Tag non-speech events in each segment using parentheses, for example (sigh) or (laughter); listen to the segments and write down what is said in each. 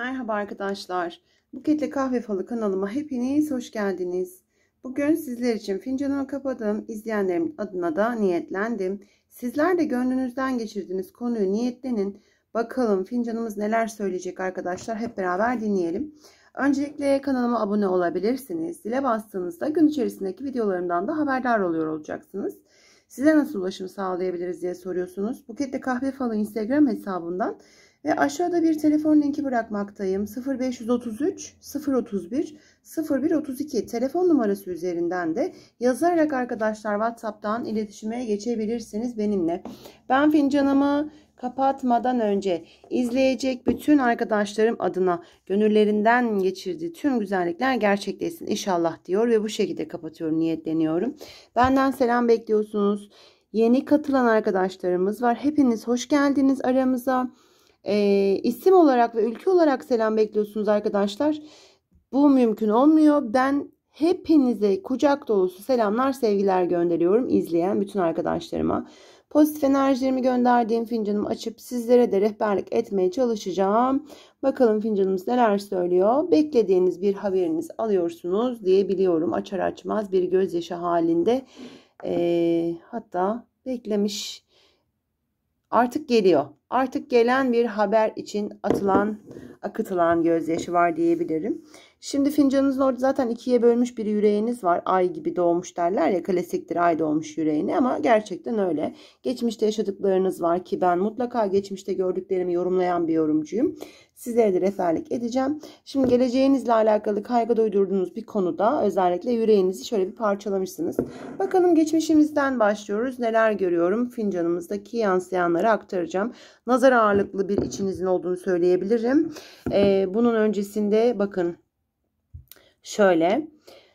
Merhaba arkadaşlar. Buketle Kahve Falı kanalıma hepiniz hoş geldiniz. Bugün sizler için fincanımı kapadım. İzleyenlerim adına da niyetlendim. Sizler de gönlünüzden geçirdiğiniz konuyu niyetlenin. Bakalım fincanımız neler söyleyecek arkadaşlar. Hep beraber dinleyelim. Öncelikle kanalıma abone olabilirsiniz. Zile bastığınızda gün içerisindeki videolarımdan da haberdar oluyor olacaksınız. Size nasıl ulaşım sağlayabiliriz diye soruyorsunuz. Buketle Kahve Falı Instagram hesabından ve aşağıda bir telefon linki bırakmaktayım. 0533 031 0132 telefon numarası üzerinden de yazarak arkadaşlar WhatsApp'tan iletişime geçebilirsiniz benimle. Ben fincanımı kapatmadan önce izleyecek bütün arkadaşlarım adına gönüllerinden geçirdiği tüm güzellikler gerçekleşsin inşallah diyor ve bu şekilde kapatıyorum niyetleniyorum. Benden selam bekliyorsunuz. Yeni katılan arkadaşlarımız var. Hepiniz hoş geldiniz aramıza e, isim olarak ve ülke olarak selam bekliyorsunuz arkadaşlar. Bu mümkün olmuyor. Ben hepinize kucak dolusu selamlar, sevgiler gönderiyorum izleyen bütün arkadaşlarıma. Pozitif enerjilerimi gönderdiğim fincanımı açıp sizlere de rehberlik etmeye çalışacağım. Bakalım fincanımız neler söylüyor. Beklediğiniz bir haberiniz alıyorsunuz diyebiliyorum. Açar açmaz bir gözyaşı halinde. E, hatta beklemiş artık geliyor artık gelen bir haber için atılan, akıtılan gözyaşı var diyebilirim. Şimdi fincanınızın orada zaten ikiye bölmüş bir yüreğiniz var. Ay gibi doğmuş derler ya klasiktir ay doğmuş yüreğini ama gerçekten öyle. Geçmişte yaşadıklarınız var ki ben mutlaka geçmişte gördüklerimi yorumlayan bir yorumcuyum. Sizlere de referlik edeceğim. Şimdi geleceğinizle alakalı kaygı duyduğunuz bir konuda özellikle yüreğinizi şöyle bir parçalamışsınız. Bakalım geçmişimizden başlıyoruz. Neler görüyorum fincanımızdaki yansıyanları aktaracağım nazar ağırlıklı bir içinizin olduğunu söyleyebilirim. E, bunun öncesinde bakın şöyle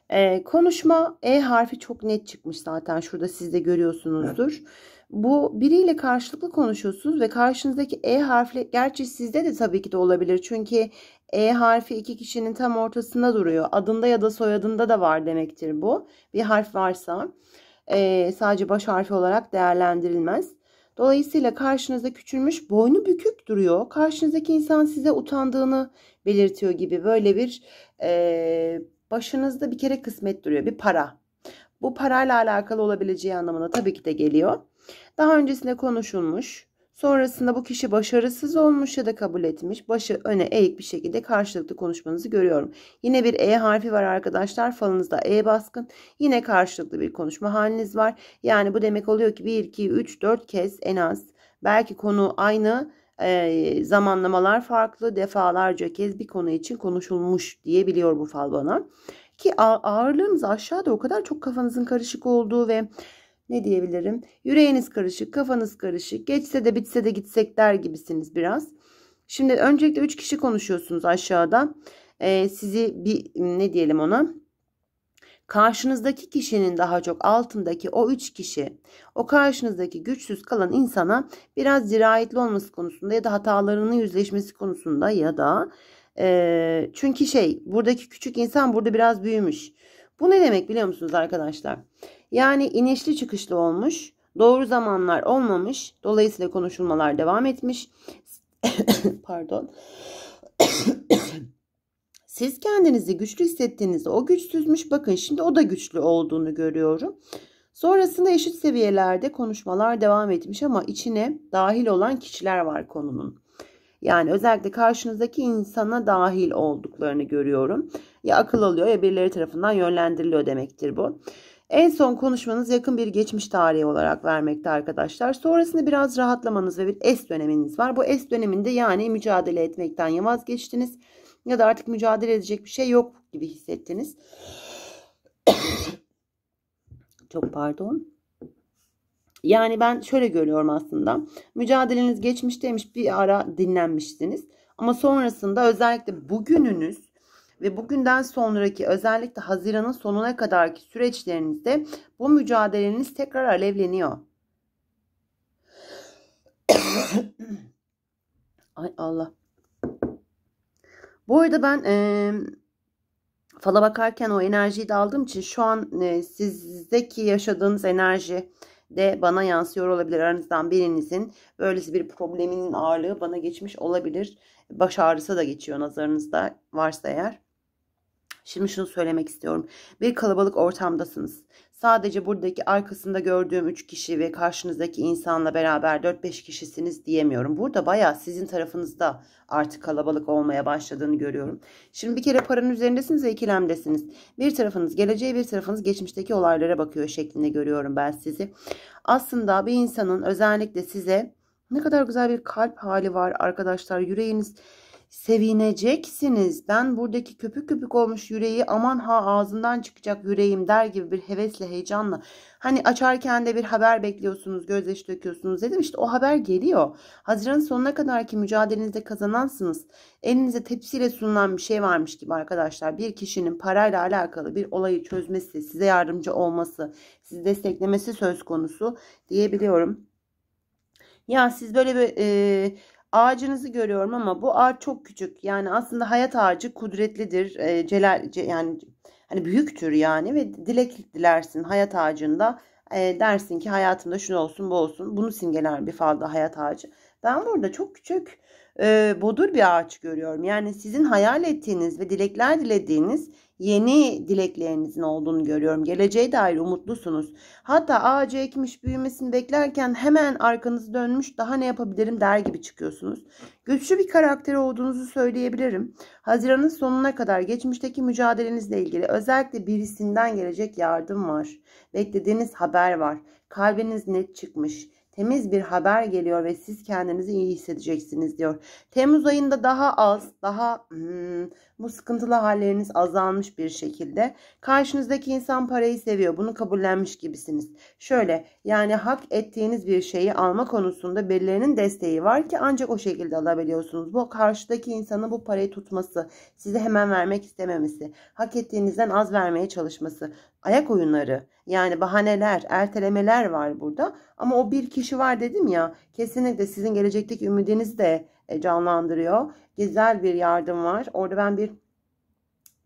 e, konuşma E harfi çok net çıkmış zaten şurada siz de görüyorsunuzdur. Bu biriyle karşılıklı konuşuyorsunuz ve karşınızdaki E harfi gerçi sizde de tabii ki de olabilir. Çünkü E harfi iki kişinin tam ortasında duruyor. Adında ya da soyadında da var demektir bu. Bir harf varsa e, sadece baş harfi olarak değerlendirilmez. Dolayısıyla karşınızda küçülmüş boynu bükük duruyor. Karşınızdaki insan size utandığını belirtiyor gibi böyle bir e, başınızda bir kere kısmet duruyor. Bir para. Bu parayla alakalı olabileceği anlamına tabii ki de geliyor. Daha öncesinde konuşulmuş Sonrasında bu kişi başarısız olmuş ya da kabul etmiş. Başı öne eğik bir şekilde karşılıklı konuşmanızı görüyorum. Yine bir E harfi var arkadaşlar. Falınızda E baskın. Yine karşılıklı bir konuşma haliniz var. Yani bu demek oluyor ki 1, 2, 3, 4 kez en az. Belki konu aynı e, zamanlamalar farklı defalarca kez bir konu için konuşulmuş diyebiliyor bu fal bana. Ki ağırlığınız aşağıda o kadar çok kafanızın karışık olduğu ve ne diyebilirim? Yüreğiniz karışık, kafanız karışık. Geçse de bitse de gitsek der gibisiniz biraz. Şimdi öncelikle 3 kişi konuşuyorsunuz aşağıda. Ee, sizi bir ne diyelim ona? Karşınızdaki kişinin daha çok altındaki o 3 kişi o karşınızdaki güçsüz kalan insana biraz dirayetli olması konusunda ya da hatalarının yüzleşmesi konusunda ya da e, çünkü şey buradaki küçük insan burada biraz büyümüş. Bu ne demek biliyor musunuz arkadaşlar? Arkadaşlar yani inişli çıkışlı olmuş. Doğru zamanlar olmamış. Dolayısıyla konuşulmalar devam etmiş. (coughs) Pardon. (coughs) Siz kendinizi güçlü hissettiğinizde o güçsüzmüş. Bakın şimdi o da güçlü olduğunu görüyorum. Sonrasında eşit seviyelerde konuşmalar devam etmiş ama içine dahil olan kişiler var konunun. Yani özellikle karşınızdaki insana dahil olduklarını görüyorum. Ya akıl alıyor ya birileri tarafından yönlendiriliyor demektir bu. En son konuşmanız yakın bir geçmiş tarihi olarak vermekte arkadaşlar. Sonrasında biraz rahatlamanız ve bir es döneminiz var. Bu es döneminde yani mücadele etmekten ya vazgeçtiniz ya da artık mücadele edecek bir şey yok gibi hissettiniz. (coughs) Çok pardon. Yani ben şöyle görüyorum aslında. Mücadeleniz geçmişteymiş bir ara dinlenmiştiniz. Ama sonrasında özellikle bugününüz ve bugünden sonraki özellikle Haziran'ın sonuna kadarki süreçlerinizde bu mücadeleniz tekrar alevleniyor. (coughs) Ay Allah. Bu arada ben e, fala bakarken o enerjiyi de aldığım için şu an e, sizdeki yaşadığınız enerji de bana yansıyor olabilir. Aranızdan birinizin böylesi bir probleminin ağırlığı bana geçmiş olabilir. Baş ağrısı da geçiyor nazarınızda varsa eğer. Şimdi şunu söylemek istiyorum. Bir kalabalık ortamdasınız. Sadece buradaki arkasında gördüğüm 3 kişi ve karşınızdaki insanla beraber 4-5 kişisiniz diyemiyorum. Burada baya sizin tarafınızda artık kalabalık olmaya başladığını görüyorum. Şimdi bir kere paranın üzerindesiniz ve ikilemdesiniz. Bir tarafınız geleceğe bir tarafınız geçmişteki olaylara bakıyor şeklinde görüyorum ben sizi. Aslında bir insanın özellikle size ne kadar güzel bir kalp hali var arkadaşlar. Yüreğiniz sevineceksiniz. Ben buradaki köpük köpük olmuş yüreği aman ha ağzından çıkacak yüreğim der gibi bir hevesle heyecanla. Hani açarken de bir haber bekliyorsunuz gözyaşı döküyorsunuz dedim işte o haber geliyor. Haziran sonuna kadar ki mücadelenizde kazanansınız. Elinize tepsiyle sunulan bir şey varmış gibi arkadaşlar. Bir kişinin parayla alakalı bir olayı çözmesi, size yardımcı olması, sizi desteklemesi söz konusu diyebiliyorum. Ya siz böyle bir... E, ağacınızı görüyorum ama bu ağaç çok küçük. Yani aslında hayat ağacı kudretlidir. E, celal, ce, yani hani büyüktür yani ve dilek dilersin hayat ağacında. E, dersin ki hayatımda şunu olsun bu olsun. Bunu simgeler bir falda hayat ağacı. Ben burada çok küçük e, bodur bir ağaç görüyorum. Yani sizin hayal ettiğiniz ve dilekler dilediğiniz yeni dileklerinizin olduğunu görüyorum. Geleceğe dair umutlusunuz. Hatta ağacı ekmiş büyümesini beklerken hemen arkanızı dönmüş daha ne yapabilirim der gibi çıkıyorsunuz. Güçlü bir karakter olduğunuzu söyleyebilirim. Haziranın sonuna kadar geçmişteki mücadelenizle ilgili özellikle birisinden gelecek yardım var. Beklediğiniz haber var. Kalbiniz net çıkmış temiz bir haber geliyor ve siz kendinizi iyi hissedeceksiniz diyor. Temmuz ayında daha az, daha hmm, bu sıkıntılı halleriniz azalmış bir şekilde. Karşınızdaki insan parayı seviyor. Bunu kabullenmiş gibisiniz. Şöyle yani hak ettiğiniz bir şeyi alma konusunda birilerinin desteği var ki ancak o şekilde alabiliyorsunuz. Bu karşıdaki insanın bu parayı tutması, size hemen vermek istememesi, hak ettiğinizden az vermeye çalışması, ayak oyunları yani bahaneler, ertelemeler var burada. Ama o bir kişi var dedim ya kesinlikle sizin gelecekteki ümidinizi de e, canlandırıyor. Güzel bir yardım var. Orada ben bir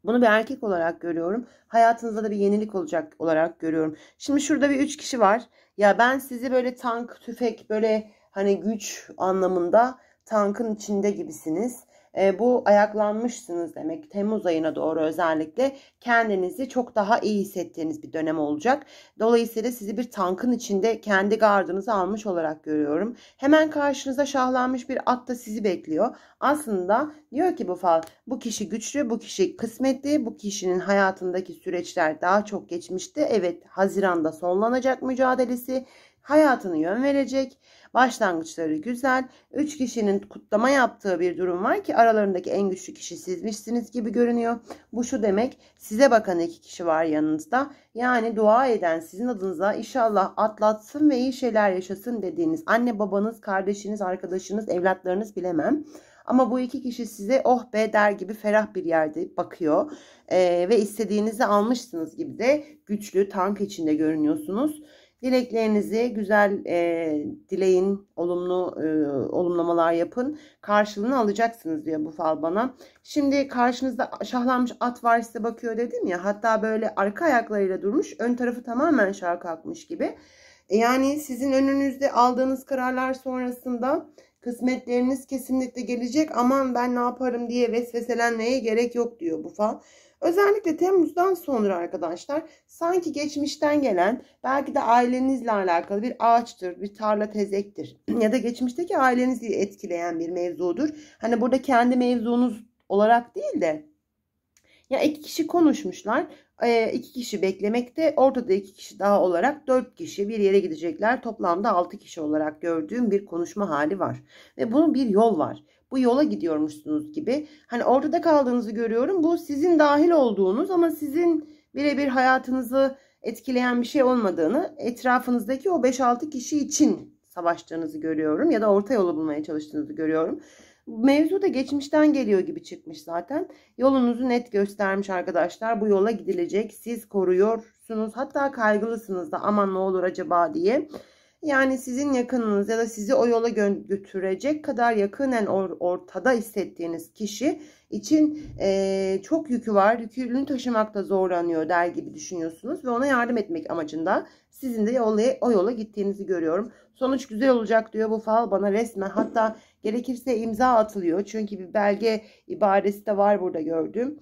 bunu bir erkek olarak görüyorum. Hayatınızda da bir yenilik olacak olarak görüyorum. Şimdi şurada bir üç kişi var. Ya ben sizi böyle tank, tüfek, böyle hani güç anlamında tankın içinde gibisiniz e, bu ayaklanmışsınız demek. Temmuz ayına doğru özellikle kendinizi çok daha iyi hissettiğiniz bir dönem olacak. Dolayısıyla sizi bir tankın içinde kendi gardınızı almış olarak görüyorum. Hemen karşınıza şahlanmış bir at da sizi bekliyor. Aslında diyor ki bu fal bu kişi güçlü, bu kişi kısmetli, bu kişinin hayatındaki süreçler daha çok geçmişti. Evet Haziran'da sonlanacak mücadelesi hayatını yön verecek. Başlangıçları güzel. Üç kişinin kutlama yaptığı bir durum var ki aralarındaki en güçlü kişi sizmişsiniz gibi görünüyor. Bu şu demek size bakan iki kişi var yanınızda. Yani dua eden sizin adınıza inşallah atlatsın ve iyi şeyler yaşasın dediğiniz anne babanız, kardeşiniz, arkadaşınız, evlatlarınız bilemem. Ama bu iki kişi size oh be der gibi ferah bir yerde bakıyor. Ee, ve istediğinizi almışsınız gibi de güçlü tank içinde görünüyorsunuz. Dileklerinizi güzel e, dileyin, olumlu e, olumlamalar yapın. Karşılığını alacaksınız diyor bu fal bana. Şimdi karşınızda şahlanmış at var size bakıyor dedim ya. Hatta böyle arka ayaklarıyla durmuş. Ön tarafı tamamen şarkı kalkmış gibi. E, yani sizin önünüzde aldığınız kararlar sonrasında kısmetleriniz kesinlikle gelecek. Aman ben ne yaparım diye vesveselenmeye gerek yok diyor bu fal. Özellikle Temmuz'dan sonra arkadaşlar sanki geçmişten gelen belki de ailenizle alakalı bir ağaçtır, bir tarla tezektir (clears throat) ya da geçmişteki ailenizi etkileyen bir mevzudur. Hani burada kendi mevzunuz olarak değil de ya iki kişi konuşmuşlar, e, iki kişi beklemekte, ortada iki kişi daha olarak dört kişi bir yere gidecekler. Toplamda altı kişi olarak gördüğüm bir konuşma hali var ve bunun bir yol var bu yola gidiyormuşsunuz gibi. Hani ortada kaldığınızı görüyorum. Bu sizin dahil olduğunuz ama sizin birebir hayatınızı etkileyen bir şey olmadığını etrafınızdaki o 5-6 kişi için savaştığınızı görüyorum ya da orta yolu bulmaya çalıştığınızı görüyorum. Mevzu da geçmişten geliyor gibi çıkmış zaten. Yolunuzu net göstermiş arkadaşlar. Bu yola gidilecek. Siz koruyorsunuz. Hatta kaygılısınız da aman ne olur acaba diye. Yani sizin yakınınız ya da sizi o yola götürecek kadar yakınen or ortada hissettiğiniz kişi için e, çok yükü var. Yükünü taşımakta zorlanıyor der gibi düşünüyorsunuz ve ona yardım etmek amacında sizin de yola, o yola gittiğinizi görüyorum. Sonuç güzel olacak diyor bu fal bana resmen hatta gerekirse imza atılıyor. Çünkü bir belge ibaresi de var burada gördüm.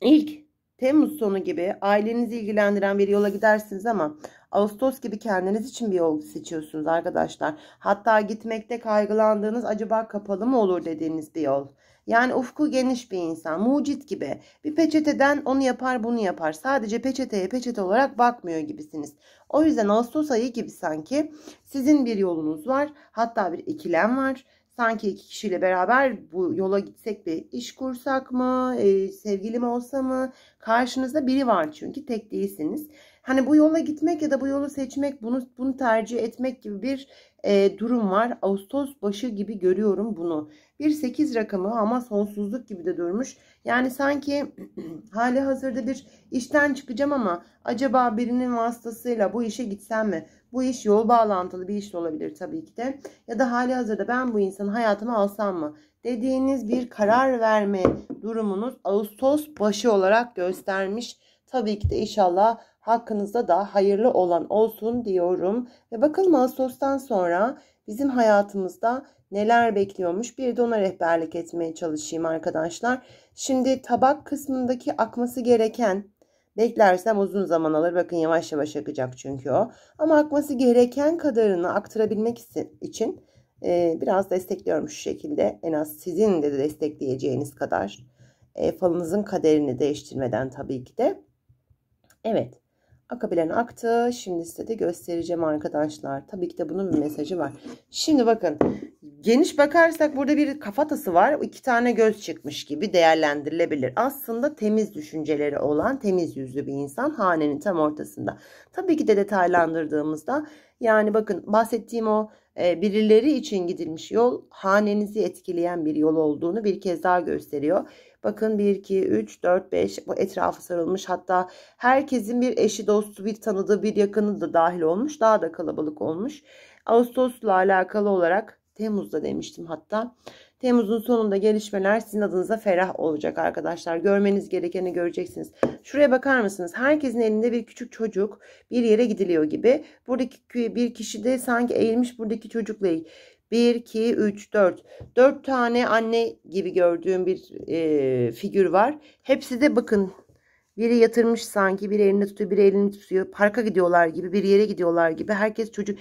İlk Temmuz sonu gibi ailenizi ilgilendiren bir yola gidersiniz ama Ağustos gibi kendiniz için bir yol seçiyorsunuz arkadaşlar. Hatta gitmekte kaygılandığınız acaba kapalı mı olur dediğiniz bir yol. Yani ufku geniş bir insan. Mucit gibi. Bir peçeteden onu yapar bunu yapar. Sadece peçeteye peçete olarak bakmıyor gibisiniz. O yüzden Ağustos ayı gibi sanki sizin bir yolunuz var. Hatta bir ikilem var. Sanki iki kişiyle beraber bu yola gitsek bir iş kursak mı, e, sevgilim olsa mı? Karşınızda biri var çünkü tek değilsiniz. Hani bu yola gitmek ya da bu yolu seçmek, bunu bunu tercih etmek gibi bir e, durum var. Ağustos başı gibi görüyorum bunu. Bir 8 rakamı ama sonsuzluk gibi de durmuş. Yani sanki (clears throat) hali hazırda bir işten çıkacağım ama acaba birinin vasıtasıyla bu işe gitsem mi? Bu iş yol bağlantılı bir iş de olabilir tabii ki de. Ya da hali hazırda ben bu insanı hayatıma alsam mı? Dediğiniz bir karar verme durumunuz Ağustos başı olarak göstermiş. Tabii ki de inşallah hakkınızda da hayırlı olan olsun diyorum. Ve bakalım Ağustos'tan sonra bizim hayatımızda neler bekliyormuş bir de ona rehberlik etmeye çalışayım arkadaşlar. Şimdi tabak kısmındaki akması gereken beklersem uzun zaman alır. Bakın yavaş yavaş akacak çünkü o. Ama akması gereken kadarını aktarabilmek için e, biraz destekliyorum şu şekilde. En az sizin de destekleyeceğiniz kadar. E, falınızın kaderini değiştirmeden tabii ki de. Evet. Akabilen aktı. Şimdi size de göstereceğim arkadaşlar. Tabii ki de bunun bir mesajı var. Şimdi bakın geniş bakarsak burada bir kafatası var. İki tane göz çıkmış gibi değerlendirilebilir. Aslında temiz düşünceleri olan temiz yüzlü bir insan hanenin tam ortasında. Tabii ki de detaylandırdığımızda yani bakın bahsettiğim o e, birileri için gidilmiş yol hanenizi etkileyen bir yol olduğunu bir kez daha gösteriyor. Bakın 1, 2, 3, 4, 5 etrafı sarılmış. Hatta herkesin bir eşi, dostu, bir tanıdığı, bir yakını da dahil olmuş. Daha da kalabalık olmuş. Ağustos'la alakalı olarak Temmuz'da demiştim hatta. Temmuz'un sonunda gelişmeler sizin adınıza ferah olacak arkadaşlar. Görmeniz gerekeni göreceksiniz. Şuraya bakar mısınız? Herkesin elinde bir küçük çocuk bir yere gidiliyor gibi. Buradaki bir kişi de sanki eğilmiş buradaki çocukla 1, 2, 3, 4. 4 tane anne gibi gördüğüm bir e, figür var. Hepsi de bakın biri yatırmış sanki biri elini tutuyor biri elini tutuyor. Parka gidiyorlar gibi bir yere gidiyorlar gibi. Herkes çocuk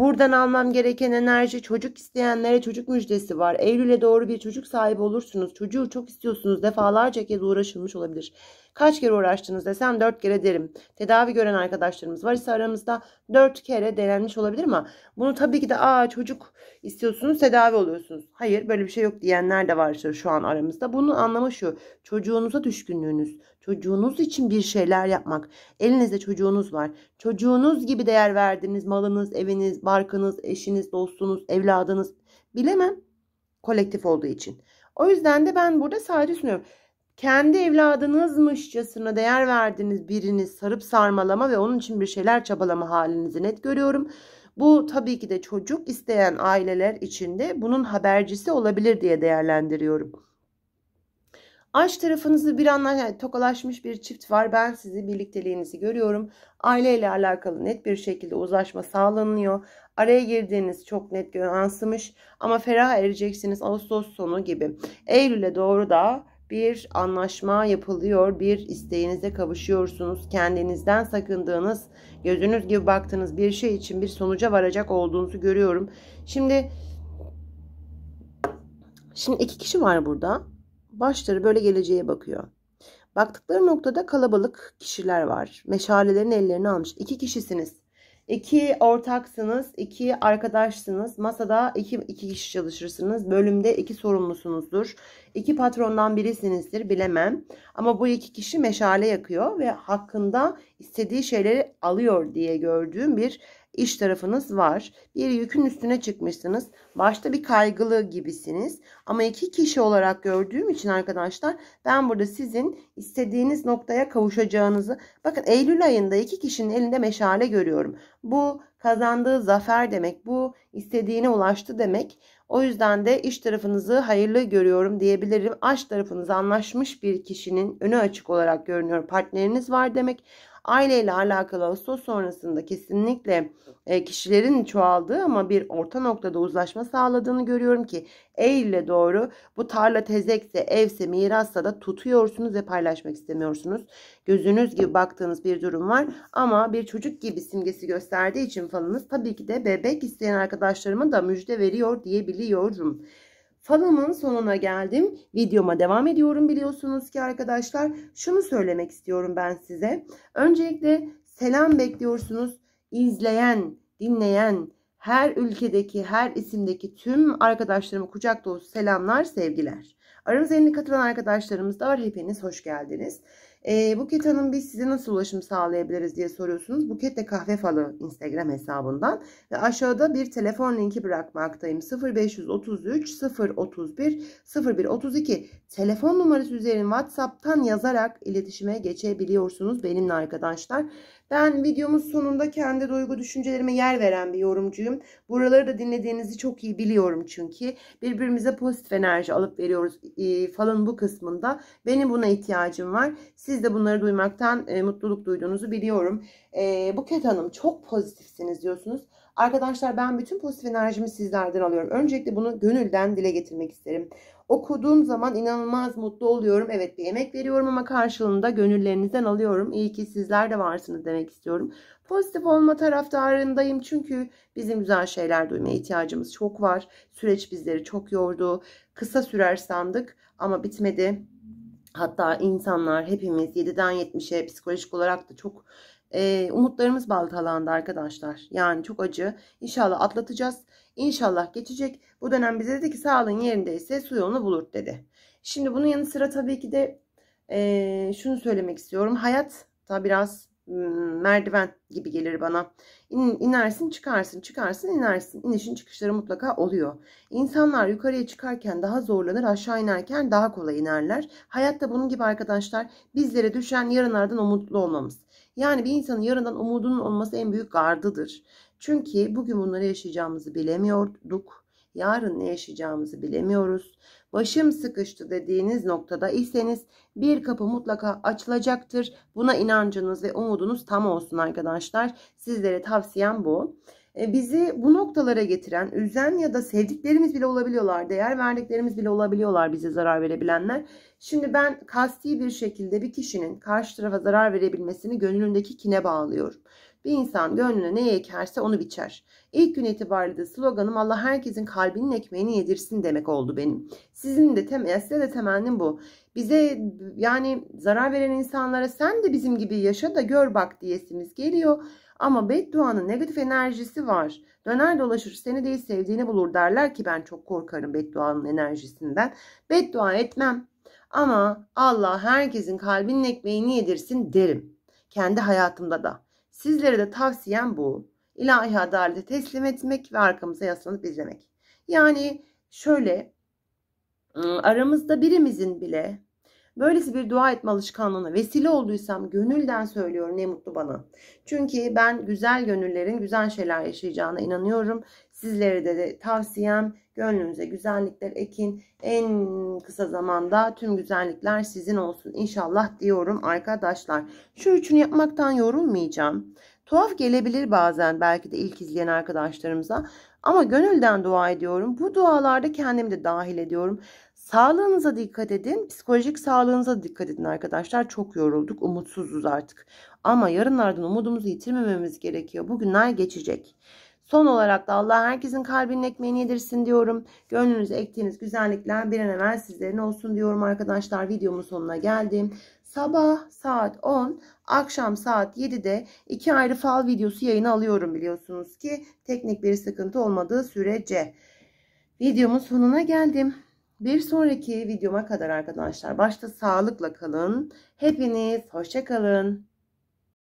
Buradan almam gereken enerji çocuk isteyenlere çocuk müjdesi var. Eylül'e doğru bir çocuk sahibi olursunuz. Çocuğu çok istiyorsunuz. Defalarca kez uğraşılmış olabilir. Kaç kere uğraştınız desem 4 kere derim. Tedavi gören arkadaşlarımız var ise aramızda 4 kere denenmiş olabilir ama bunu tabii ki de aa çocuk istiyorsunuz tedavi oluyorsunuz. Hayır böyle bir şey yok diyenler de var şu an aramızda. Bunun anlamı şu çocuğunuza düşkünlüğünüz, Çocuğunuz için bir şeyler yapmak. Elinizde çocuğunuz var. Çocuğunuz gibi değer verdiğiniz malınız, eviniz, barkınız, eşiniz, dostunuz, evladınız. Bilemem. Kolektif olduğu için. O yüzden de ben burada sadece sunuyorum. Kendi evladınızmışçasına değer verdiğiniz birini sarıp sarmalama ve onun için bir şeyler çabalama halinizi net görüyorum. Bu tabii ki de çocuk isteyen aileler içinde bunun habercisi olabilir diye değerlendiriyorum. Aşk tarafınızı bir anla yani tokalaşmış bir çift var. Ben sizi birlikteliğinizi görüyorum. Aileyle alakalı net bir şekilde uzlaşma sağlanıyor. Araya girdiğiniz çok net yansımış ama ferah ereceksiniz Ağustos sonu gibi. Eylül'e doğru da bir anlaşma yapılıyor, bir isteğinize kavuşuyorsunuz. Kendinizden sakındığınız, gözünüz gibi baktığınız bir şey için bir sonuca varacak olduğunuzu görüyorum. Şimdi şimdi iki kişi var burada. Başları böyle geleceğe bakıyor. Baktıkları noktada kalabalık kişiler var. Meşalelerin ellerini almış. İki kişisiniz. İki ortaksınız, iki arkadaşsınız. Masada iki, iki kişi çalışırsınız. Bölümde iki sorumlusunuzdur. İki patrondan birisinizdir bilemem. Ama bu iki kişi meşale yakıyor ve hakkında istediği şeyleri alıyor diye gördüğüm bir iş tarafınız var. Bir yükün üstüne çıkmışsınız. Başta bir kaygılı gibisiniz. Ama iki kişi olarak gördüğüm için arkadaşlar ben burada sizin istediğiniz noktaya kavuşacağınızı bakın Eylül ayında iki kişinin elinde meşale görüyorum. Bu kazandığı zafer demek. Bu istediğine ulaştı demek. O yüzden de iş tarafınızı hayırlı görüyorum diyebilirim. Aşk tarafınız anlaşmış bir kişinin önü açık olarak görünüyor. Partneriniz var demek. Aileyle alakalı Ağustos sonrasında kesinlikle e, kişilerin çoğaldığı ama bir orta noktada uzlaşma sağladığını görüyorum ki Eylül'e doğru bu tarla tezekse, evse, mirassa da tutuyorsunuz ve paylaşmak istemiyorsunuz. Gözünüz gibi baktığınız bir durum var ama bir çocuk gibi simgesi gösterdiği için falınız tabii ki de bebek isteyen arkadaşlarıma da müjde veriyor diyebiliyorum. Falımın sonuna geldim. Videoma devam ediyorum biliyorsunuz ki arkadaşlar. Şunu söylemek istiyorum ben size. Öncelikle selam bekliyorsunuz. İzleyen, dinleyen, her ülkedeki, her isimdeki tüm arkadaşlarıma kucak dolusu selamlar, sevgiler. Aramıza yeni katılan arkadaşlarımız da var. Hepiniz hoş geldiniz. E, Buket Hanım biz size nasıl ulaşım sağlayabiliriz diye soruyorsunuz. Buket de kahve falı Instagram hesabından ve aşağıda bir telefon linki bırakmaktayım. 0533 031 0132 telefon numarası üzerinden WhatsApp'tan yazarak iletişime geçebiliyorsunuz benimle arkadaşlar. Ben videomun sonunda kendi duygu düşüncelerime yer veren bir yorumcuyum. Buraları da dinlediğinizi çok iyi biliyorum çünkü. Birbirimize pozitif enerji alıp veriyoruz e, falan bu kısmında. Benim buna ihtiyacım var. Siz de bunları duymaktan e, mutluluk duyduğunuzu biliyorum. E, Buket Hanım çok pozitifsiniz diyorsunuz. Arkadaşlar ben bütün pozitif enerjimi sizlerden alıyorum. Öncelikle bunu gönülden dile getirmek isterim okuduğum zaman inanılmaz mutlu oluyorum. Evet bir emek veriyorum ama karşılığında gönüllerinizden alıyorum. İyi ki sizler de varsınız demek istiyorum. Pozitif olma taraftarındayım çünkü bizim güzel şeyler duymaya ihtiyacımız çok var. Süreç bizleri çok yordu. Kısa sürer sandık ama bitmedi. Hatta insanlar hepimiz 7'den 70'e psikolojik olarak da çok e, umutlarımız baltalandı arkadaşlar. Yani çok acı. İnşallah atlatacağız. İnşallah geçecek. Bu dönem bize dedi ki sağlığın yerindeyse su yolunu bulur dedi. Şimdi bunun yanı sıra tabii ki de e, şunu söylemek istiyorum. Hayat da biraz merdiven gibi gelir bana. İn, inersin çıkarsın çıkarsın inersin. İnişin çıkışları mutlaka oluyor. İnsanlar yukarıya çıkarken daha zorlanır aşağı inerken daha kolay inerler. Hayatta bunun gibi arkadaşlar bizlere düşen yarınlardan umutlu olmamız. Yani bir insanın yarından umudunun olması en büyük gardıdır. Çünkü bugün bunları yaşayacağımızı bilemiyorduk. Yarın ne yaşayacağımızı bilemiyoruz. Başım sıkıştı dediğiniz noktada iseniz bir kapı mutlaka açılacaktır. Buna inancınız ve umudunuz tam olsun arkadaşlar. Sizlere tavsiyem bu e, bizi bu noktalara getiren, üzen ya da sevdiklerimiz bile olabiliyorlar, değer verdiklerimiz bile olabiliyorlar bize zarar verebilenler. Şimdi ben kasti bir şekilde bir kişinin karşı tarafa zarar verebilmesini gönlündeki kine bağlıyorum. Bir insan gönlüne ne ekerse onu biçer. İlk gün itibariyle de sloganım Allah herkesin kalbinin ekmeğini yedirsin demek oldu benim. Sizin de temel, size de temennim bu. Bize yani zarar veren insanlara sen de bizim gibi yaşa da gör bak diyesimiz geliyor. Ama bedduanın negatif enerjisi var. Döner dolaşır seni değil sevdiğini bulur derler ki ben çok korkarım bedduanın enerjisinden. Beddua etmem ama Allah herkesin kalbinin ekmeğini yedirsin derim. Kendi hayatımda da. Sizlere de tavsiyem bu. İlahi adalete teslim etmek ve arkamıza yaslanıp izlemek. Yani şöyle ıı, aramızda birimizin bile böylesi bir dua etme alışkanlığına vesile olduysam gönülden söylüyorum ne mutlu bana. Çünkü ben güzel gönüllerin güzel şeyler yaşayacağına inanıyorum. Sizlere de, de tavsiyem Gönlünüze güzellikler ekin. En kısa zamanda tüm güzellikler sizin olsun inşallah diyorum arkadaşlar. Şu üçünü yapmaktan yorulmayacağım. Tuhaf gelebilir bazen belki de ilk izleyen arkadaşlarımıza. Ama gönülden dua ediyorum. Bu dualarda kendimi de dahil ediyorum. Sağlığınıza dikkat edin. Psikolojik sağlığınıza dikkat edin arkadaşlar. Çok yorulduk. Umutsuzuz artık. Ama yarınlardan umudumuzu yitirmememiz gerekiyor. Bugünler geçecek. Son olarak da Allah herkesin kalbinin ekmeğini yedirsin diyorum. Gönlünüze ektiğiniz güzellikler bir an evvel sizlerin olsun diyorum arkadaşlar. Videomun sonuna geldim. Sabah saat 10, akşam saat 7'de iki ayrı fal videosu yayına alıyorum biliyorsunuz ki teknik bir sıkıntı olmadığı sürece. Videomun sonuna geldim. Bir sonraki videoma kadar arkadaşlar başta sağlıkla kalın. Hepiniz hoşça kalın.